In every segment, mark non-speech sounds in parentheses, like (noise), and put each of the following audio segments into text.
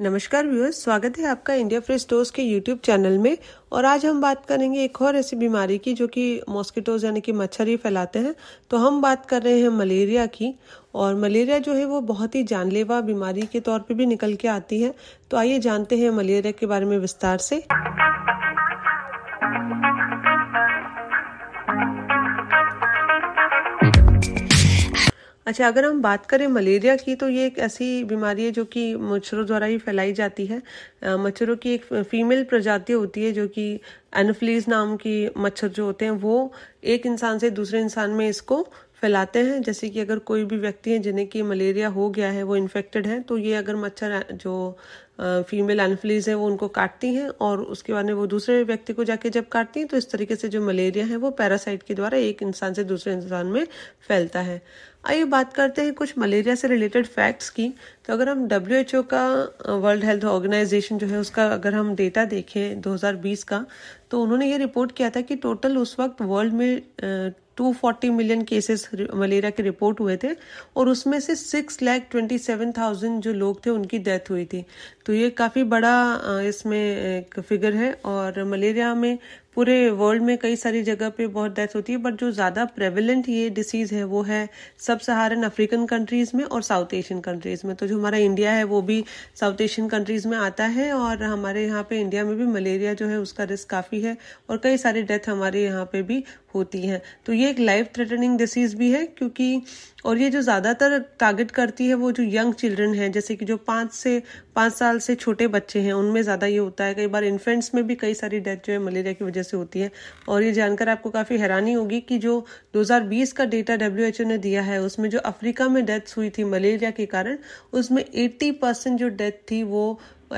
नमस्कार व्यूअर्स स्वागत है आपका इंडिया फ्रेश स्टोर्स के यूट्यूब चैनल में और आज हम बात करेंगे एक और ऐसी बीमारी की जो कि मॉस्किटोज यानी कि मच्छर ही फैलाते हैं तो हम बात कर रहे हैं मलेरिया की और मलेरिया जो है वो बहुत ही जानलेवा बीमारी के तौर पे भी निकल के आती है तो आइए जानते हैं मलेरिया के बारे में विस्तार से अच्छा अगर हम बात करें मलेरिया की तो ये एक ऐसी बीमारी है जो कि मच्छरों द्वारा ही फैलाई जाती है मच्छरों की एक फीमेल प्रजाति होती है जो कि एनफ्लीज नाम की मच्छर जो होते हैं वो एक इंसान से दूसरे इंसान में इसको फैलाते हैं जैसे कि अगर कोई भी व्यक्ति है जिन्हें कि मलेरिया हो गया है वो इन्फेक्टेड है तो ये अगर मच्छर जो फीमेल एनफ्लीज है वो उनको काटती हैं और उसके बाद में वो दूसरे व्यक्ति को जाके जब काटती हैं तो इस तरीके से जो मलेरिया है वो पैरासाइट के द्वारा एक इंसान से दूसरे इंसान में फैलता है आइए बात करते हैं कुछ मलेरिया से रिलेटेड फैक्ट्स की तो अगर हम डब्ल्यू एच ओ का वर्ल्ड हेल्थ ऑर्गेनाइजेशन जो है उसका अगर हम डेटा देखें 2020 का तो उन्होंने ये रिपोर्ट किया था कि टोटल उस वक्त वर्ल्ड में टू फोर्टी मिलियन केसेस मलेरिया के रिपोर्ट हुए थे और उसमें से six lakh twenty seven thousand जो लोग थे उनकी डेथ हुई थी तो ये काफ़ी बड़ा इसमें एक फिगर है और मलेरिया में पूरे वर्ल्ड में कई सारी जगह पे बहुत डेथ होती है बट जो ज़्यादा प्रेविलेंट ये डिसीज़ है वो है सब सहारन अफ्रीकन कंट्रीज़ में और साउथ एशियन कंट्रीज़ में तो जो हमारा इंडिया है वो भी साउथ एशियन कंट्रीज़ में आता है और हमारे यहाँ पे इंडिया में भी मलेरिया जो है उसका रिस्क काफ़ी है और कई सारी डेथ हमारे यहाँ पे भी होती है तो ये एक लाइफ थ्रेटनिंग डिसीज़ भी है क्योंकि और ये जो ज़्यादातर टारगेट करती है वो जो यंग चिल्ड्रन हैं जैसे कि जो पाँच से पाँच साल से छोटे बच्चे हैं उनमें ज़्यादा ये होता है कई बार इन्फेंट्स में भी कई सारी डेथ जो है मलेरिया की वजह से होती है और ये जानकर आपको काफ़ी हैरानी होगी कि जो 2020 का डेटा डब्ल्यू ने दिया है उसमें जो अफ्रीका में डेथ्स हुई थी मलेरिया के कारण उसमें एट्टी जो डेथ थी वो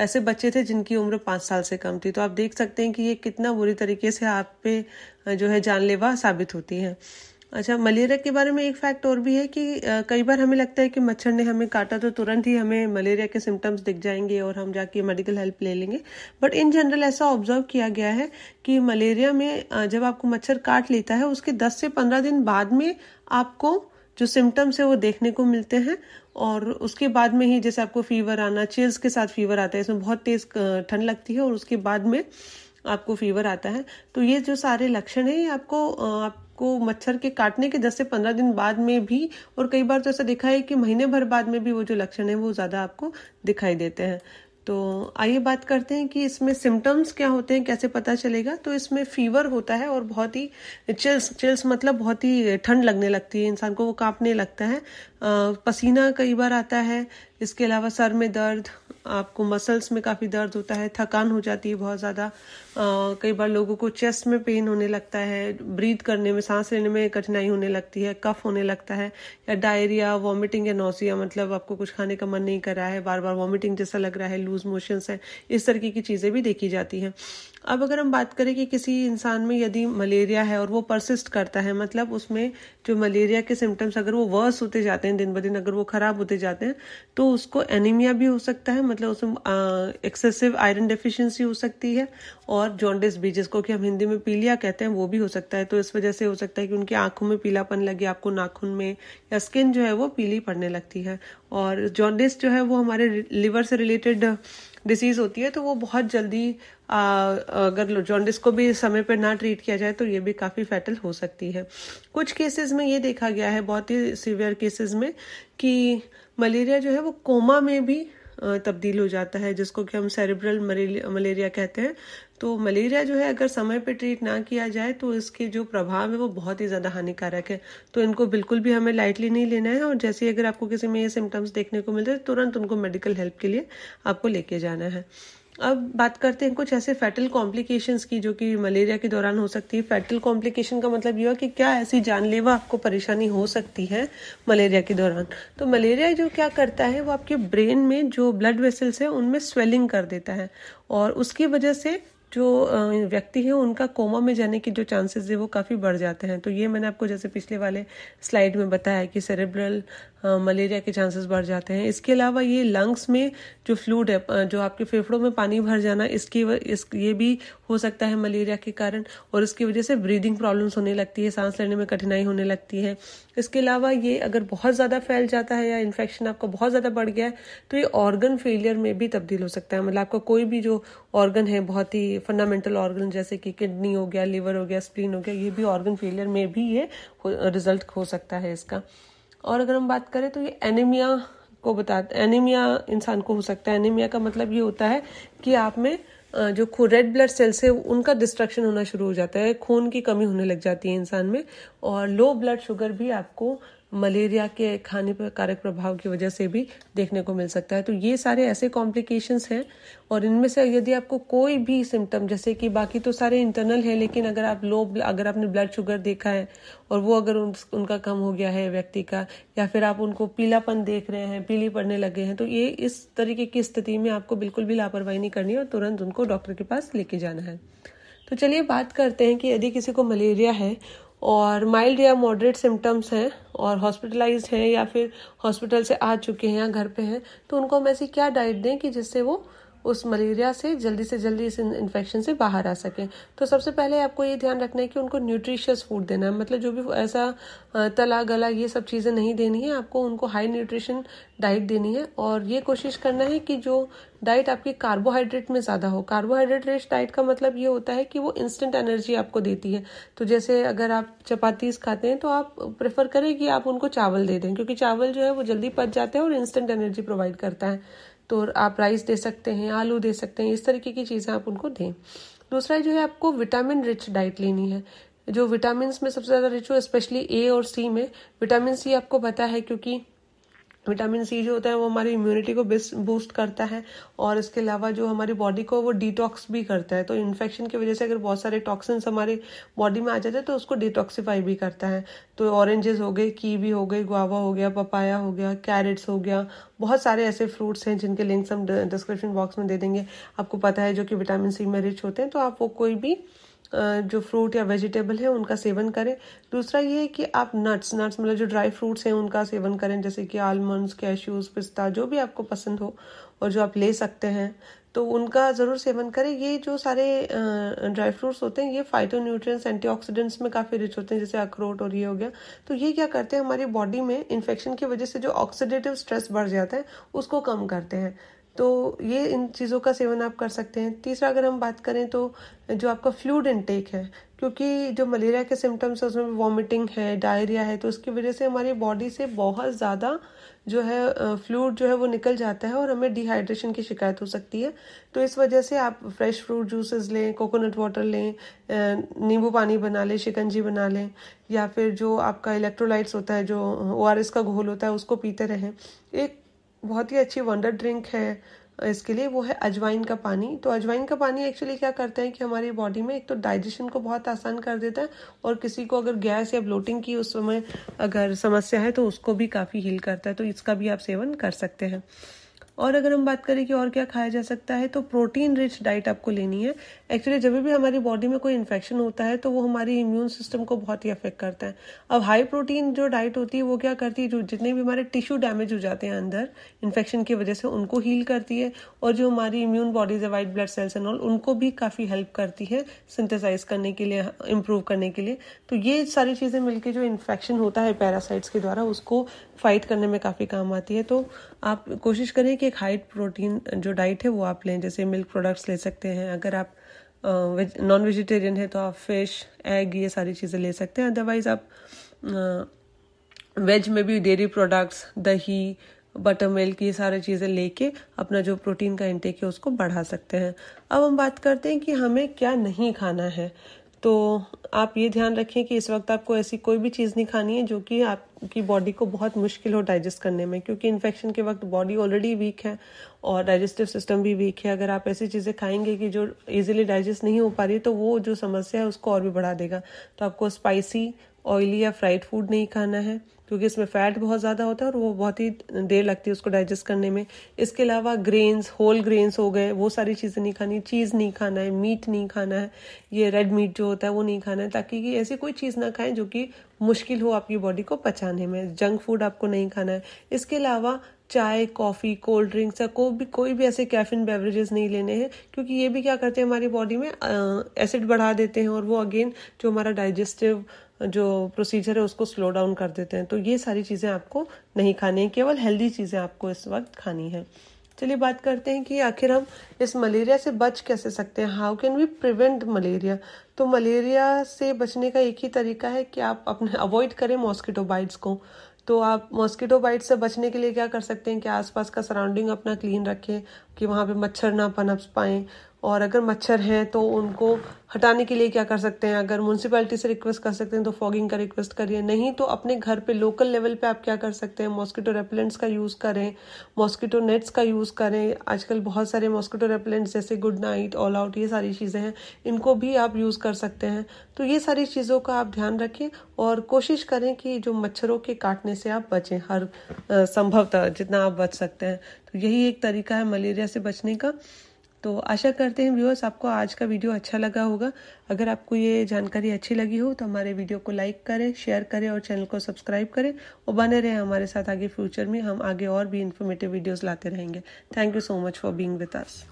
ऐसे बच्चे थे जिनकी उम्र पाँच साल से कम थी तो आप देख सकते हैं कि ये कितना बुरी तरीके से आप पे जो है जानलेवा साबित होती है अच्छा मलेरिया के बारे में एक फैक्ट और भी है कि कई बार हमें लगता है कि मच्छर ने हमें काटा तो तुरंत ही हमें मलेरिया के सिम्टम्स दिख जाएंगे और हम जाके मेडिकल हेल्प ले लेंगे बट इन जनरल ऐसा ऑब्जर्व किया गया है कि मलेरिया में जब आपको मच्छर काट लेता है उसके 10 से 15 दिन बाद में आपको जो सिम्टम्स है वो देखने को मिलते हैं और उसके बाद में ही जैसे आपको फीवर आना चिल्स के साथ फीवर आता है इसमें बहुत तेज ठंड लगती है और उसके बाद में आपको फीवर आता है तो ये जो सारे लक्षण है ये आपको आप को मच्छर के काटने के 10 से 15 दिन बाद में भी और कई बार तो ऐसा दिखा है कि महीने भर बाद में भी वो जो लक्षण है वो ज़्यादा आपको दिखाई देते हैं तो आइए बात करते हैं कि इसमें सिम्टम्स क्या होते हैं कैसे पता चलेगा तो इसमें फीवर होता है और बहुत ही चिल्स चिल्स मतलब बहुत ही ठंड लगने लगती है इंसान को वो कांपने लगता है पसीना कई बार आता है इसके अलावा सर में दर्द आपको मसल्स में काफ़ी दर्द होता है थकान हो जाती है बहुत ज़्यादा कई बार लोगों को चेस्ट में पेन होने लगता है ब्रीथ करने में सांस लेने में कठिनाई होने लगती है कफ होने लगता है या डायरिया वॉमिटिंग या नोसिया मतलब आपको कुछ खाने का मन नहीं कर रहा है बार बार वॉमिटिंग जैसा लग रहा है लूज मोशंस है इस तरीके की चीज़ें भी देखी जाती हैं अब अगर हम बात करें कि किसी इंसान में यदि मलेरिया है और वो परसिस्ट करता है मतलब उसमें जो मलेरिया के सिम्टम्स अगर वो वर्स होते जाते हैं दिन ब दिन अगर वो ख़राब होते जाते हैं तो उसको एनीमिया भी हो सकता है मतलब उसमें एक्सेसिव आयरन डेफिशिएंसी हो सकती है और जॉन्डिस भी जिसको कि हम हिंदी में पीलिया कहते हैं वो भी हो सकता है तो इस वजह से हो सकता है कि उनकी आंखों में पीलापन लगे आपको नाखून में या स्किन जो है वो पीली पड़ने लगती है और जॉन्डिस जो है वो हमारे लिवर से रिलेटेड डिसीज़ होती है तो वो बहुत जल्दी आ, अगर जॉन्डिस को भी समय पर ना ट्रीट किया जाए तो ये भी काफ़ी फैटल हो सकती है कुछ केसेस में ये देखा गया है बहुत ही सीवियर केसेस में कि मलेरिया जो है वो कोमा में भी तब्दील हो जाता है जिसको कि हम सेरेब्रल मलेरिया कहते हैं तो मलेरिया जो है अगर समय पे ट्रीट ना किया जाए तो इसके जो प्रभाव है वो बहुत ही ज़्यादा हानिकारक है तो इनको बिल्कुल भी हमें लाइटली नहीं लेना है और जैसे ही अगर आपको किसी में ये सिम्टम्स देखने को मिलते हैं तुरंत उनको मेडिकल हेल्प के लिए आपको लेके जाना है अब बात करते हैं कुछ ऐसे फैटल कॉम्प्लिकेशंस की जो कि मलेरिया के दौरान हो सकती है फैटल कॉम्प्लिकेशन का मतलब यह है कि क्या ऐसी जानलेवा आपको परेशानी हो सकती है मलेरिया के दौरान तो मलेरिया जो क्या करता है वो आपके ब्रेन में जो ब्लड वेसल्स है उनमें स्वेलिंग कर देता है और उसकी वजह से जो व्यक्ति है उनका कोमा में जाने के जो चांसेस है वो काफ़ी बढ़ जाते हैं तो ये मैंने आपको जैसे पिछले वाले स्लाइड में बताया कि सेरेब्रल मलेरिया के चांसेस बढ़ जाते हैं इसके अलावा ये लंग्स में जो फ्लूड है जो आपके फेफड़ों में पानी भर जाना इसकी इस ये भी हो सकता है मलेरिया के कारण और इसकी वजह से ब्रीदिंग प्रॉब्लम्स होने लगती है सांस लेने में कठिनाई होने लगती है इसके अलावा ये अगर बहुत ज़्यादा फैल जाता है या इन्फेक्शन आपका बहुत ज़्यादा बढ़ गया है तो ये ऑर्गन फेलियर में भी तब्दील हो सकता है मतलब आपका कोई भी जो ऑर्गन है बहुत ही फंडामेंटल ऑर्गन जैसे कि किडनी हो गया लिवर हो गया स्प्लीन हो गया ये भी ऑर्गन फेलियर में भी ये रिजल्ट हो सकता है इसका और अगर हम बात करें तो ये एनीमिया को बताते एनीमिया इंसान को हो सकता है एनीमिया का मतलब ये होता है कि आप में जो खून रेड ब्लड सेल्स है उनका डिस्ट्रक्शन होना शुरू हो जाता है खून की कमी होने लग जाती है इंसान में और लो ब्लड शुगर भी आपको मलेरिया के खाने पर कारक प्रभाव की वजह से भी देखने को मिल सकता है तो ये सारे ऐसे कॉम्प्लिकेशंस हैं और इनमें से यदि आपको कोई भी सिम्टम जैसे कि बाकी तो सारे इंटरनल है लेकिन अगर आप लो अगर आपने ब्लड शुगर देखा है और वो अगर उन, उनका कम हो गया है व्यक्ति का या फिर आप उनको पीलापन देख रहे हैं पीली पड़ने लगे हैं तो ये इस तरीके की स्थिति में आपको बिल्कुल भी लापरवाही नहीं करनी है और तुरंत उनको डॉक्टर के पास लेके जाना है तो चलिए बात करते हैं कि यदि किसी को मलेरिया है और माइल्ड या मॉडरेट सिम्टम्स हैं और हॉस्पिटलाइज हैं या फिर हॉस्पिटल से आ चुके हैं या घर पे हैं तो उनको हम ऐसी क्या डाइट दें कि जिससे वो उस मलेरिया से जल्दी से जल्दी इस इन्फेक्शन से बाहर आ सकें तो सबसे पहले आपको ये ध्यान रखना है कि उनको न्यूट्रिशियस फूड देना है मतलब जो भी ऐसा तला गला ये सब चीज़ें नहीं देनी है आपको उनको हाई न्यूट्रिशन डाइट देनी है और ये कोशिश करना है कि जो डाइट आपकी कार्बोहाइड्रेट में ज़्यादा हो कार्बोहाइड्रेट रेस्ट डाइट का मतलब ये होता है कि वो इंस्टेंट एनर्जी आपको देती है तो जैसे अगर आप चपातीस खाते हैं तो आप प्रेफर करें कि आप उनको चावल दे दें क्योंकि चावल जो है वो जल्दी पच जाते हैं और इंस्टेंट एनर्जी प्रोवाइड करता है तो आप राइस दे सकते हैं आलू दे सकते हैं इस तरीके की चीज़ें आप उनको दें दूसरा जो है आपको विटामिन रिच डाइट लेनी है जो विटामिन में सबसे ज़्यादा रिच हो स्पेशली ए और सी में विटामिन सी आपको पता है क्योंकि विटामिन सी जो होता है वो हमारी इम्यूनिटी को बूस्ट करता है और इसके अलावा जो हमारी बॉडी को वो डिटॉक्स भी करता है तो इन्फेक्शन की वजह से अगर बहुत सारे टॉक्सिन्स हमारे बॉडी में आ जाते हैं तो उसको डिटॉक्सीफाई भी करता है तो ऑरेंजेस हो गए कीवी हो गई गुआवा हो गया पपाया हो गया कैरेट्स हो गया बहुत सारे ऐसे फ्रूट्स हैं जिनके लिंक्स हम डिस्क्रिप्शन बॉक्स में दे देंगे आपको पता है जो कि विटामिन सी में रिच होते हैं तो आप वो कोई भी जो फ्रूट या वेजिटेबल है उनका सेवन करें दूसरा ये है कि आप नट्स नट्स मतलब जो ड्राई फ्रूट्स हैं उनका सेवन करें जैसे कि आलमंड्स कैश्यूज़ पिस्ता जो भी आपको पसंद हो और जो आप ले सकते हैं तो उनका ज़रूर सेवन करें ये जो सारे ड्राई फ्रूट्स होते हैं ये फाइटो न्यूट्रिएंट्स एंटीऑक्सीडेंट्स में काफ़ी रिच होते हैं जैसे अखरोट और ये हो गया तो ये क्या करते हैं हमारी बॉडी में इन्फेक्शन की वजह से जो ऑक्सीडेटिव स्ट्रेस बढ़ जाता है उसको कम करते हैं तो ये इन चीज़ों का सेवन आप कर सकते हैं तीसरा अगर हम बात करें तो जो आपका फ्लूड इनटेक है क्योंकि जो मलेरिया के सिम्टम्स है उसमें वॉमिटिंग है डायरिया है तो उसकी वजह से हमारी बॉडी से बहुत ज़्यादा जो है फ्लूड जो है वो निकल जाता है और हमें डिहाइड्रेशन की शिकायत हो सकती है तो इस वजह से आप फ्रेश फ्रूट जूसेस लें कोकोनट वाटर लें नींबू पानी बना लें शिकंजी बना लें या फिर जो आपका इलेक्ट्रोलाइट्स होता है जो ओ का घोल होता है उसको पीते रहें एक बहुत ही अच्छी वंडर ड्रिंक है इसके लिए वो है अजवाइन का पानी तो अजवाइन का पानी एक्चुअली क्या करते हैं कि हमारी बॉडी में एक तो डाइजेशन को बहुत आसान कर देता है और किसी को अगर गैस या ब्लोटिंग की उस समय अगर समस्या है तो उसको भी काफ़ी हील करता है तो इसका भी आप सेवन कर सकते हैं और अगर हम बात करें कि और क्या खाया जा सकता है तो प्रोटीन रिच डाइट आपको लेनी है एक्चुअली जब भी हमारी बॉडी में कोई इन्फेक्शन होता है तो वो हमारी इम्यून सिस्टम को बहुत ही अफेक्ट करता है अब हाई प्रोटीन जो डाइट होती है वो क्या करती है जो जितने भी हमारे टिश्यू डैमेज हो जाते हैं अंदर इन्फेक्शन की वजह से उनको हील करती है और जो हमारी इम्यून बॉडीज है white blood cells and all उनको भी काफ़ी हेल्प करती है सिंथेसाइज करने के लिए इम्प्रूव करने के लिए तो ये सारी चीज़ें मिलकर जो इन्फेक्शन होता है पैरासाइट्स के द्वारा उसको फाइट करने में काफ़ी काम आती है तो आप कोशिश करें कि की एक हाई प्रोटीन जो डाइट है वो आप लें जैसे मिल्क प्रोडक्ट्स ले सकते हैं अगर आप नॉन uh, वेजिटेरियन है तो आप फिश एग ये सारी चीज़ें ले सकते हैं अदरवाइज़ आप वेज uh, में भी डेयरी प्रोडक्ट्स दही बटर मिल्क ये सारी चीज़ें लेके अपना जो प्रोटीन का इंटेक है उसको बढ़ा सकते हैं अब हम बात करते हैं कि हमें क्या नहीं खाना है तो आप ये ध्यान रखें कि इस वक्त आपको ऐसी कोई भी चीज़ नहीं खानी है जो कि आपकी बॉडी को बहुत मुश्किल हो डाइजेस्ट करने में क्योंकि इन्फेक्शन के वक्त बॉडी ऑलरेडी वीक है और डाइजेस्टिव सिस्टम भी वीक है अगर आप ऐसी चीज़ें खाएंगे कि जो इजीली डाइजेस्ट नहीं हो पा रही तो वो जो समस्या है उसको और भी बढ़ा देगा तो आपको स्पाइसी ऑयली या फ्राइड फूड नहीं खाना है क्योंकि इसमें फ़ैट बहुत ज़्यादा होता है और वो बहुत ही देर लगती है उसको डाइजेस्ट करने में इसके अलावा ग्रेन्स होल ग्रेन्स हो गए वो सारी चीज़ें नहीं खानी चीज़ नहीं खाना है मीट नहीं खाना है ये रेड मीट जो होता है वो नहीं खाना है ताकि कि ऐसी कोई चीज़ ना खाएं जो कि मुश्किल हो आपकी बॉडी को पचाने में जंक फूड आपको नहीं खाना है इसके अलावा चाय कॉफ़ी कोल्ड ड्रिंक्स या कोई भी कोई भी ऐसे कैफिन बेवरेजेस नहीं लेने हैं क्योंकि ये भी क्या करते हैं हमारी बॉडी में एसिड बढ़ा देते हैं और वो अगेन जो हमारा डाइजेस्टिव जो प्रोसीजर है उसको स्लो डाउन कर देते हैं तो ये सारी चीज़ें आपको नहीं खानी है केवल हेल्दी चीज़ें आपको इस वक्त खानी है चलिए बात करते हैं कि आखिर हम इस मलेरिया से बच कैसे सकते हैं how can we prevent malaria तो मलेरिया से बचने का एक ही तरीका है कि आप अपने अवॉइड (laughs) करें मॉस्किटो बाइट्स को तो आप मॉस्किटो बाइट से बचने के लिए क्या कर सकते हैं कि आसपास का सराउंडिंग अपना क्लीन रखें कि वहाँ पे मच्छर ना पनप पाएं और अगर मच्छर हैं तो उनको हटाने के लिए क्या कर सकते हैं अगर म्यूनसिपैलिटी से रिक्वेस्ट कर सकते हैं तो फॉगिंग का रिक्वेस्ट करिए नहीं तो अपने घर पे लोकल लेवल पे आप क्या कर सकते हैं मॉस्किटो रेपेलेंट्स का यूज़ करें मॉस्किटो नेट्स का यूज़ करें आजकल बहुत सारे मॉस्किटो रेपेलेंट्स जैसे गुड नाइट ऑल आउट ये सारी चीज़ें हैं इनको भी आप यूज़ कर सकते हैं तो ये सारी चीज़ों का आप ध्यान रखें और कोशिश करें कि जो मच्छरों के काटने से आप बचें हर संभवतः जितना आप बच सकते हैं तो यही एक तरीका है मलेरिया से बचने का तो आशा करते हैं व्यूअर्स आपको आज का वीडियो अच्छा लगा होगा अगर आपको ये जानकारी अच्छी लगी हो तो हमारे वीडियो को लाइक करें शेयर करें और चैनल को सब्सक्राइब करें और बने रहें हमारे साथ आगे फ्यूचर में हम आगे और भी इन्फॉर्मेटिव वीडियोज़ लाते रहेंगे thank you so much for being with us